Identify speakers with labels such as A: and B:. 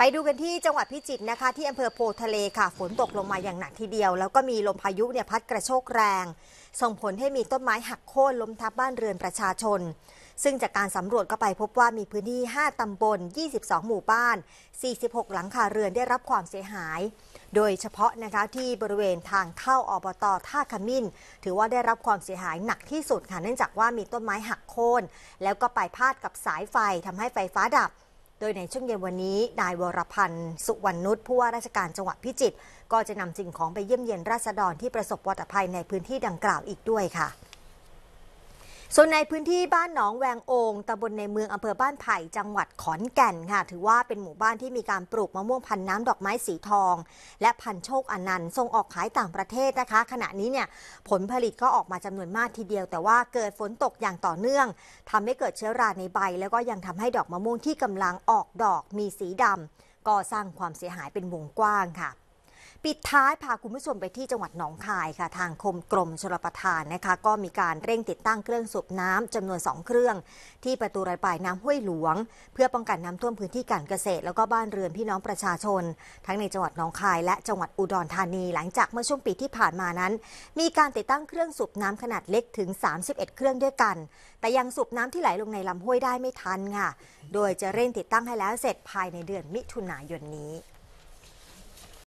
A: ไปดูกันที่จังหวัดพิจิตรนะคะที่อำเภอโพทะเลค่ะฝนตกลงมาอย่างหนักทีเดียว แล้วก็มีลมพายุเนี่ยพัดกระโชกแรง ส่งผลให้มีต้นไม้หักโค่นล้มทับบ้านเรือนประชาชน ซึ่งจากการสำรวจก็ไปพบว่ามีพื้นที่ 5 ตำบล 22 หมู่บ้าน 46 หลังคาเรือนได้รับความเสียหาย โดยเฉพาะนะคะที่บริเวณทางเข้าอบตท่าขมิ้นถือว่าได้รับความเสียหายหนักที่สุดค่ะเนื่องจากว่ามีต้นไม้หักโค่นแล้วก็ไปพาดกับสายไฟทำให้ไฟฟ้าดับโดยในช่วงเย็นวันนี้ นายวรพันธ์สุวรรณนุชผู้ว่าราชการจังหวัดพิจิตรก็จะนำสิ่งของไปเยี่ยมเยียนราษฎรที่ประสบวัตภัย ในพื้นที่ดังกล่าวอีกด้วยค่ะส่วนในพื้นที่บ้านหนองแวงโองตำบลในเมืองอำเภอบ้านไผ่ จังหวัดขอนแก่นค่ะ ถือว่าเป็นหมู่บ้านที่มีการปลูกมะม่วงพันน้ำดอกไม้สีทองและพันโชคอนันต์ส่งออกขายต่างประเทศนะคะ ขณะนี้เนี่ย ผลผลิตก็ออกมาจำนวนมากทีเดียว แต่ว่าเกิดฝนตกอย่างต่อเนื่อง ทำให้เกิดเชื้อราในใบ แล้วก็ยังทำให้ดอกมะม่วงที่กำลังออกดอก มีสีดำก็สร้างความเสียหายเป็นวงกว้างค่ะปิดท้ายพาคุณผู้ชมไปที่จังหวัดหนองคายค่ะ ทางคมกรมชลประทานนะคะ ก็มีการเร่งติดตั้งเครื่องสูบน้ำ จำนวน 2 เครื่องที่ประตูระบายน้ำห้วยหลวง เพื่อป้องกันน้ำท่วมพื้นที่การเกษตร แล้วก็บ้านเรือนพี่น้องประชาชน ทั้งในจังหวัดหนองคาย และจังหวัดอุดรธานีหลังจากเมื่อช่วงปีที่ผ่านมานั้น มีการติดตั้งเครื่องสูบน้ำขนาดเล็กถึง 31 เครื่องด้วยกัน แต่ยังสูบน้ำที่ไหลลงในลำห้วยได้ไม่ทันค่ะโดยจะเร่งติดตั้งให้แล้วเสร็จภายในเดือนมิถุนายนนี้